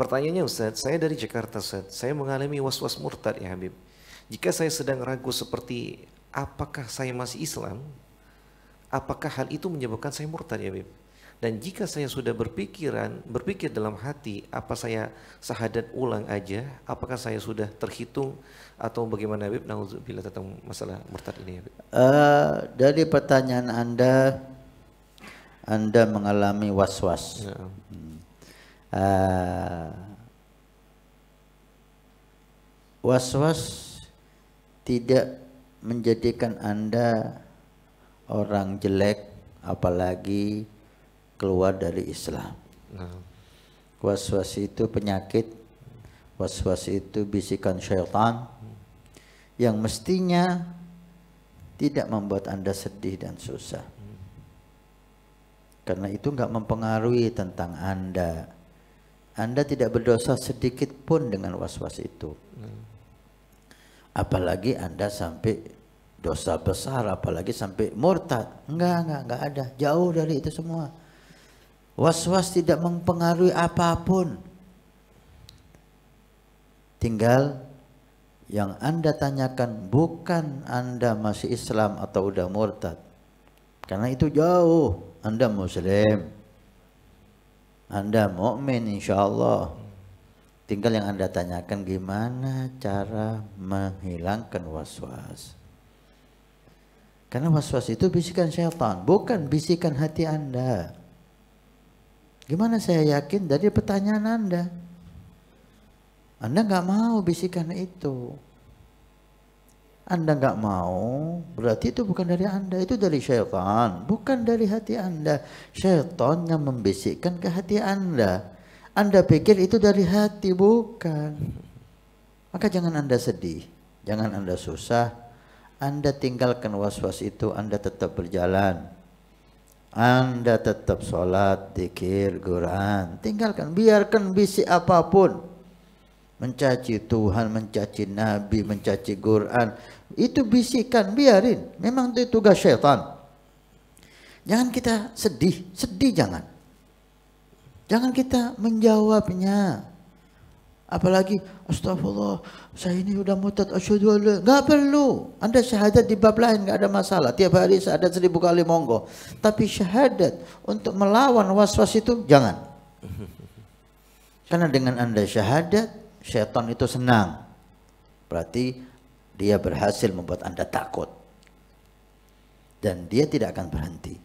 Pertanyaannya Ustaz, saya dari Jakarta Ustaz, saya mengalami was-was murtad ya Habib. Jika saya sedang ragu seperti apakah saya masih Islam, apakah hal itu menyebabkan saya murtad ya Habib? Dan jika saya sudah berpikiran, berpikir dalam hati, apa saya sahadat ulang aja, apakah saya sudah terhitung atau bagaimana Habib? bila tentang masalah murtad ini Habib. Uh, dari pertanyaan Anda, Anda mengalami was-was. Ya. Hmm uh, was-was tidak menjadikan Anda orang jelek apalagi keluar dari Islam. Nah. Was-was itu penyakit, was-was itu bisikan syaitan yang mestinya tidak membuat Anda sedih dan susah. Hmm. Karena itu nggak mempengaruhi tentang Anda anda tidak berdosa sedikit pun dengan was-was itu. Apalagi Anda sampai dosa besar, apalagi sampai murtad. Enggak, enggak, enggak ada. Jauh dari itu semua. Was-was tidak mempengaruhi apapun. Tinggal yang Anda tanyakan bukan Anda masih Islam atau udah murtad. Karena itu jauh. Anda Muslim. Anda mukmin insya Allah. Tinggal yang Anda tanyakan gimana cara menghilangkan was-was. Karena was-was itu bisikan syaitan, bukan bisikan hati Anda. Gimana saya yakin dari pertanyaan Anda? Anda nggak mau bisikan itu. Anda nggak mau, berarti itu bukan dari Anda, itu dari syaitan, bukan dari hati Anda. Syaitan yang membisikkan ke hati Anda. Anda pikir itu dari hati, bukan. Maka jangan Anda sedih, jangan Anda susah. Anda tinggalkan was-was itu, Anda tetap berjalan. Anda tetap sholat, dikir, Quran. Tinggalkan, biarkan bisik apapun mencaci Tuhan, mencaci Nabi, mencaci Quran. Itu bisikan, biarin. Memang itu tugas syaitan. Jangan kita sedih, sedih jangan. Jangan kita menjawabnya. Apalagi, astagfirullah, saya ini sudah mutad asyhadu alla. perlu. Anda syahadat di bab lain gak ada masalah. Tiap hari syahadat seribu kali monggo. Tapi syahadat untuk melawan was-was itu jangan. Karena dengan Anda syahadat, setan itu senang. Berarti dia berhasil membuat Anda takut. Dan dia tidak akan berhenti.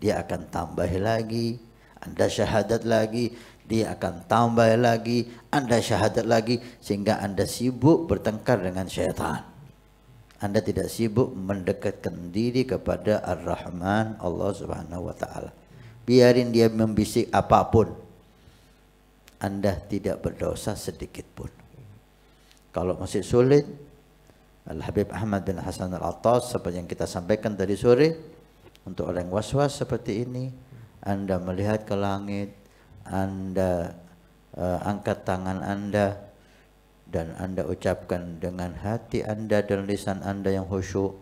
Dia akan tambah lagi, Anda syahadat lagi, dia akan tambah lagi, Anda syahadat lagi sehingga Anda sibuk bertengkar dengan setan. Anda tidak sibuk mendekatkan diri kepada Ar-Rahman Allah Subhanahu wa taala. Biarin dia membisik apapun, anda tidak berdosa sedikit pun. Kalau masih sulit, Al-Habib Ahmad bin Hasan Al-Attas seperti yang kita sampaikan tadi sore, untuk orang was-was seperti ini, Anda melihat ke langit, Anda uh, angkat tangan Anda, dan anda ucapkan dengan hati anda dan lisan anda yang khusyuk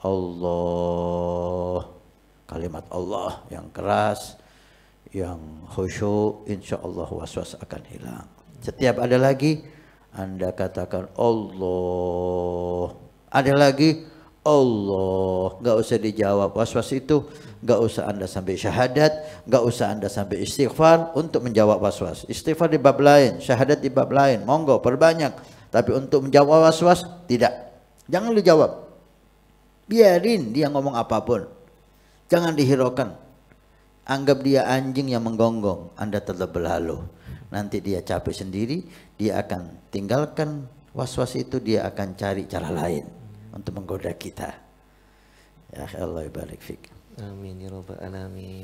Allah kalimat Allah yang keras yang khusyuk insya Allah was-was akan hilang. Setiap ada lagi Anda katakan Allah. Ada lagi Allah. Gak usah dijawab was-was itu. Gak usah Anda sampai syahadat. Gak usah Anda sampai istighfar untuk menjawab was-was. Istighfar di bab lain. Syahadat di bab lain. Monggo perbanyak. Tapi untuk menjawab was-was tidak. Jangan dijawab. Biarin dia ngomong apapun. Jangan dihiraukan. Anggap dia anjing yang menggonggong, Anda tetap berlalu. Nanti dia capek sendiri, dia akan tinggalkan was-was itu, dia akan cari cara lain untuk menggoda kita. Ya Allah, balik fik. Amin ya robbal alamin.